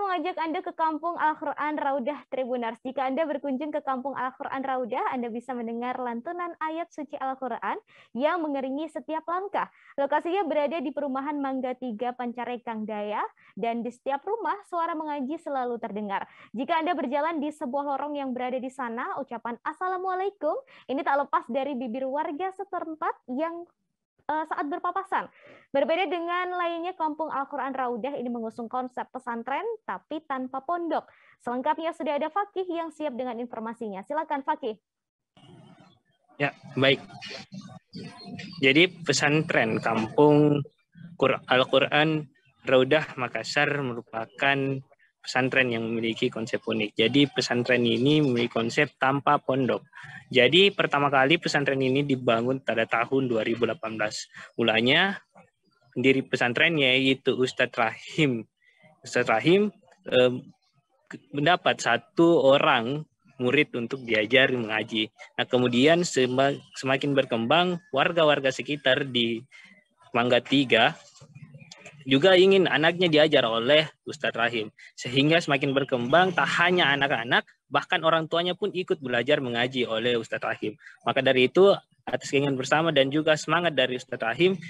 mengajak Anda ke Kampung Al-Quran Raudah Tribunars. Jika Anda berkunjung ke Kampung Al-Quran Raudah, Anda bisa mendengar lantunan ayat suci Al-Quran yang mengeringi setiap langkah. Lokasinya berada di perumahan Mangga 3 Pancarekang Daya, dan di setiap rumah suara mengaji selalu terdengar. Jika Anda berjalan di sebuah lorong yang berada di sana, ucapan Assalamualaikum ini tak lepas dari bibir warga setempat yang Eh, saat berpapasan. Berbeda dengan lainnya Kampung Al-Quran Raudah ini mengusung konsep pesantren tapi tanpa pondok. Selengkapnya sudah ada Fakih yang siap dengan informasinya. Silakan Fakih. Ya, baik. Jadi pesantren Kampung Al-Quran Raudah Makassar merupakan pesantren yang memiliki konsep unik. Jadi pesantren ini memiliki konsep tanpa pondok. Jadi pertama kali pesantren ini dibangun pada tahun 2018. Mulanya pendiri pesantren yaitu Ustadz Rahim. Ustadz Rahim eh, mendapat satu orang murid untuk diajar mengaji. Nah kemudian semakin berkembang warga-warga sekitar di Mangga Tiga juga ingin anaknya diajar oleh Ustadz Rahim sehingga semakin berkembang tak hanya anak-anak bahkan orang tuanya pun ikut belajar mengaji oleh Ustadz Rahim maka dari itu atas keinginan bersama dan juga semangat dari Ustadz Rahim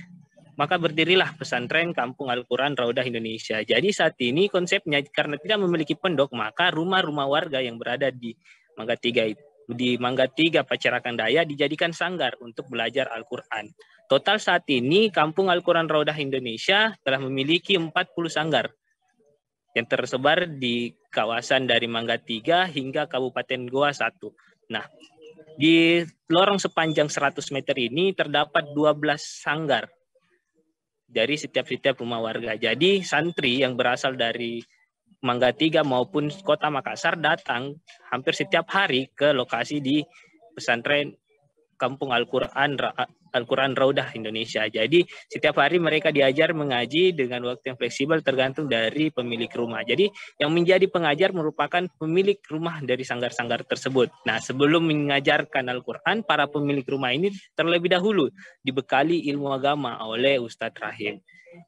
maka berdirilah pesantren Kampung Al-Quran Raudah Indonesia. Jadi saat ini konsepnya karena tidak memiliki pondok, maka rumah-rumah warga yang berada di Mangga Tiga itu di Mangga Tiga Pacarakan Daya dijadikan sanggar untuk belajar Al-Quran. Total saat ini Kampung Al-Quran Raudah Indonesia telah memiliki 40 sanggar yang tersebar di kawasan dari Mangga Tiga hingga Kabupaten Goa 1. Nah, di lorong sepanjang 100 meter ini terdapat 12 sanggar dari setiap-setiap rumah warga. Jadi santri yang berasal dari Mangga Tiga maupun kota Makassar datang hampir setiap hari ke lokasi di pesantren Kampung Al-Quran Al-Quran Raudah Indonesia. Jadi setiap hari mereka diajar mengaji dengan waktu yang fleksibel tergantung dari pemilik rumah. Jadi yang menjadi pengajar merupakan pemilik rumah dari sanggar-sanggar tersebut. Nah, sebelum mengajarkan Al-Quran, para pemilik rumah ini terlebih dahulu dibekali ilmu agama oleh Ustadz Rahim.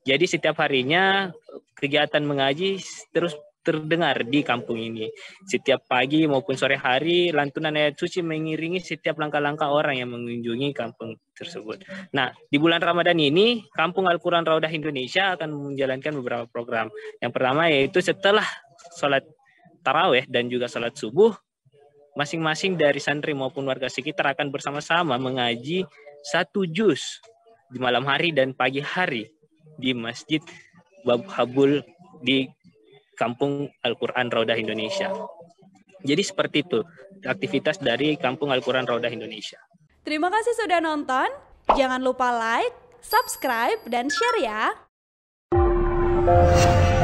Jadi setiap harinya kegiatan mengaji terus terdengar di kampung ini. Setiap pagi maupun sore hari, lantunan ayat suci mengiringi setiap langkah-langkah orang yang mengunjungi kampung tersebut. Nah, di bulan Ramadan ini, Kampung Al-Quran Raudah Indonesia akan menjalankan beberapa program. Yang pertama yaitu setelah sholat taraweh dan juga sholat subuh, masing-masing dari santri maupun warga sekitar akan bersama-sama mengaji satu juz di malam hari dan pagi hari di Masjid Babhabul di Kampung Al-Quran Raudah Indonesia. Jadi seperti itu aktivitas dari Kampung Al-Quran Raudah Indonesia. Terima kasih sudah nonton. Jangan lupa like, subscribe, dan share ya.